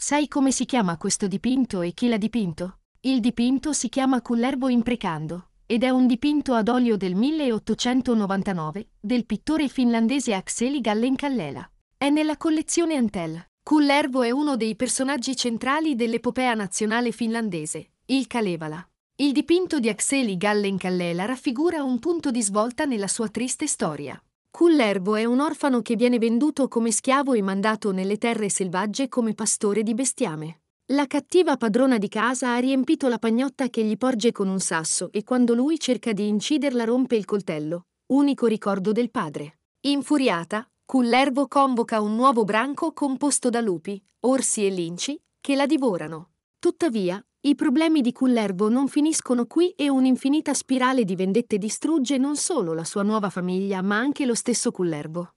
Sai come si chiama questo dipinto e chi l'ha dipinto? Il dipinto si chiama Cullerbo imprecando ed è un dipinto ad olio del 1899 del pittore finlandese Axeli Gallen Kallela. È nella collezione Antel. Cullervo è uno dei personaggi centrali dell'epopea nazionale finlandese, il Kalevala. Il dipinto di Axeli Gallen Kallela raffigura un punto di svolta nella sua triste storia. Cullervo è un orfano che viene venduto come schiavo e mandato nelle terre selvagge come pastore di bestiame. La cattiva padrona di casa ha riempito la pagnotta che gli porge con un sasso e quando lui cerca di inciderla rompe il coltello, unico ricordo del padre. Infuriata, Cullervo convoca un nuovo branco composto da lupi, orsi e linci, che la divorano. Tuttavia, i problemi di Cullervo non finiscono qui e un'infinita spirale di vendette distrugge non solo la sua nuova famiglia, ma anche lo stesso Cullervo.